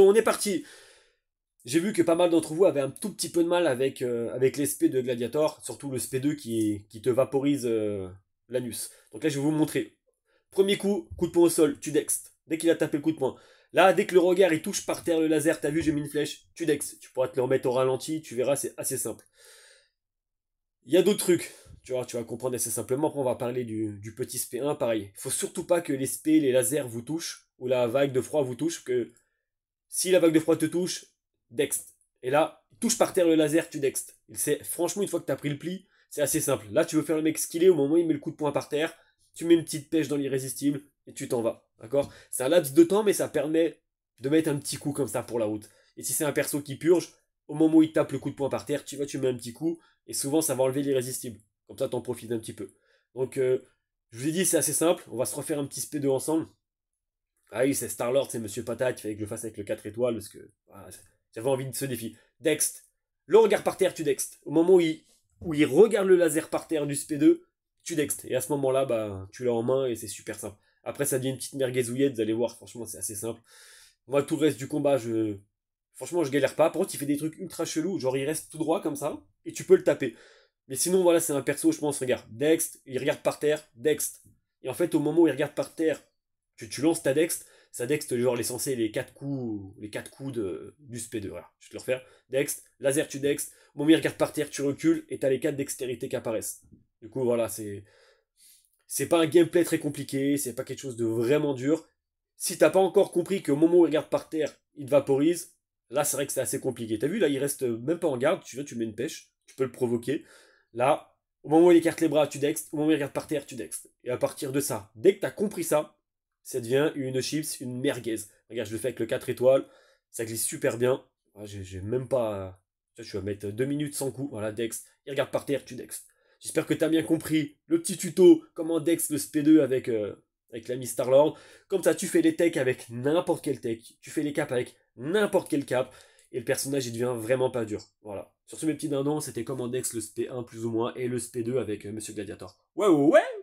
on est parti. J'ai vu que pas mal d'entre vous avaient un tout petit peu de mal avec, euh, avec l'SP de Gladiator, surtout le SP2 qui, qui te vaporise euh, l'anus. Donc là, je vais vous montrer. Premier coup, coup de poing au sol, tu dextes. Dès qu'il a tapé le coup de poing. Là, dès que le regard il touche par terre le laser, t'as vu, j'ai mis une flèche, tu dextes. Tu pourras te le remettre au ralenti, tu verras, c'est assez simple. Il y a d'autres trucs, tu vois, tu vas comprendre assez simplement. Après, on va parler du, petit SP1, pareil. Il faut surtout pas que les SP, les lasers vous touchent, ou la vague de froid vous touche, que si la vague de froid te touche, dext. Et là, touche par terre le laser, tu dext. sait, franchement une fois que tu as pris le pli, c'est assez simple. Là, tu veux faire le mec est, au moment où il met le coup de poing par terre, tu mets une petite pêche dans l'irrésistible et tu t'en vas. D'accord C'est un laps de temps mais ça permet de mettre un petit coup comme ça pour la route. Et si c'est un perso qui purge, au moment où il tape le coup de poing par terre, tu vois, tu mets un petit coup et souvent ça va enlever l'irrésistible. Comme ça, t'en profites un petit peu. Donc, euh, je vous ai dit, c'est assez simple. On va se refaire un petit sp 2 ensemble. Ah oui, c'est Star-Lord, c'est Monsieur Patate, il fallait que je le fasse avec le 4 étoiles, parce que ah, j'avais envie de ce défi. Dext, le regard par terre, tu dextes. Au moment où il, regarde le laser par terre du SP2, tu dextes. Et à ce moment-là, bah, tu l'as en main et c'est super simple. Après, ça devient une petite merguezouillette, vous allez voir, franchement, c'est assez simple. Moi, tout le reste du combat, je. Franchement, je galère pas. Par contre, il fait des trucs ultra chelous, genre il reste tout droit comme ça, et tu peux le taper. Mais sinon, voilà, c'est un perso, je pense, regarde, Dext, il regarde par terre, Dext. Et en fait, au moment où il regarde par terre, tu, lances ta dexte, sa dexte genre, elle est les quatre coups, les quatre coups de, du SP2. je vais te le refaire. dexte laser, tu Dext, il regarde par terre, tu recules, et as les quatre dextérité qui apparaissent. Du coup, voilà, c'est. C'est pas un gameplay très compliqué, c'est pas quelque chose de vraiment dur. Si t'as pas encore compris que au moment où il regarde par terre, il vaporise, là c'est vrai que c'est assez compliqué. T'as vu, là il reste même pas en garde, tu viens, tu mets une pêche, tu peux le provoquer. Là, au moment où il écarte les bras, tu dextes, au moment où il regarde par terre, tu dextes. Et à partir de ça, dès que as compris ça, ça devient une chips, une merguez. Regarde, je le fais avec le 4 étoiles, ça glisse super bien. J'ai même pas. Je vais mettre 2 minutes sans coup. Voilà, Dex. Il regarde par terre, tu Dex. J'espère que tu as bien compris le petit tuto comment Dex le SP2 avec, euh, avec l'ami Starlord. Comme ça, tu fais les techs avec n'importe quel tech. Tu fais les caps avec n'importe quel cap. Et le personnage, il devient vraiment pas dur. Voilà. Sur ce, mes petits dindons, c'était comment Dex le SP1 plus ou moins et le SP2 avec euh, Monsieur Gladiator. Ouais, ouais, ouais!